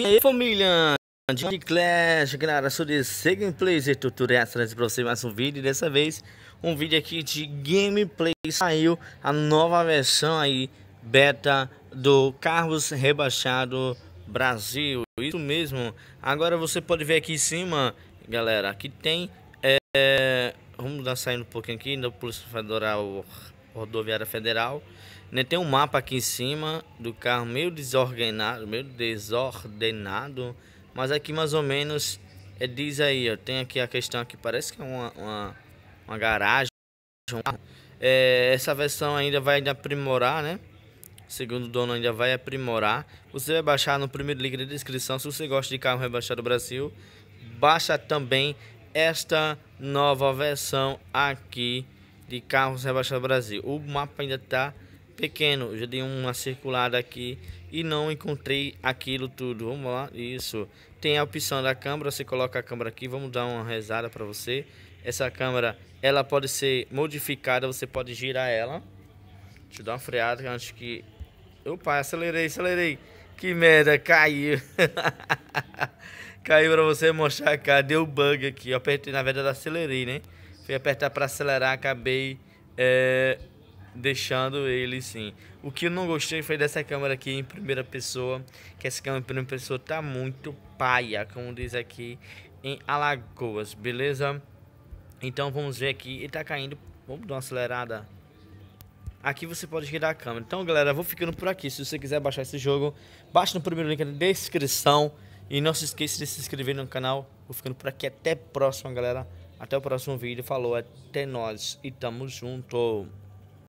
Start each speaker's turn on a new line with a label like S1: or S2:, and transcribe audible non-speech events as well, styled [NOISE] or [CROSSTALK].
S1: E aí família, de Clash, galera, sou de Second Player tutorial trazendo pra você mais um vídeo, dessa vez um vídeo aqui de gameplay, saiu a nova versão aí, beta do Carros Rebaixado Brasil, isso mesmo, agora você pode ver aqui em cima, galera, que tem, é, vamos dar saindo um pouquinho aqui, da Polícia Federal Rodoviária Federal. Né? Tem um mapa aqui em cima do carro meio desordenado, meio desordenado, mas aqui mais ou menos é, diz aí, ó, tem aqui a questão que parece que é uma, uma, uma garagem. É, essa versão ainda vai aprimorar, né? Segundo o dono ainda vai aprimorar. Você vai baixar no primeiro link da descrição. Se você gosta de carro rebaixado Brasil, baixa também esta nova versão aqui de carros rebaixados Brasil. O mapa ainda está pequeno, eu já dei uma circulada aqui e não encontrei aquilo tudo. Vamos lá, isso. Tem a opção da câmera, você coloca a câmera aqui, vamos dar uma rezada para você. Essa câmera, ela pode ser modificada, você pode girar ela. Deixa eu dar uma freada antes que... Opa, acelerei, acelerei. Que merda, caiu. [LAUGHS] caiu para você mostrar, cara. Deu bug aqui. Eu apertei, na verdade, acelerei, né? fui apertar para acelerar, acabei é, deixando ele sim. O que eu não gostei foi dessa câmera aqui em primeira pessoa, que essa câmera em primeira pessoa tá muito paia, como diz aqui em Alagoas, beleza? Então vamos ver aqui, ele tá caindo, vamos dar uma acelerada. Aqui você pode girar a câmera. Então galera, vou ficando por aqui, se você quiser baixar esse jogo, baixa no primeiro link na descrição. E não se esqueça de se inscrever no canal. Vou ficando por aqui, até a próxima galera. Até o próximo vídeo. Falou, até nós e tamo junto.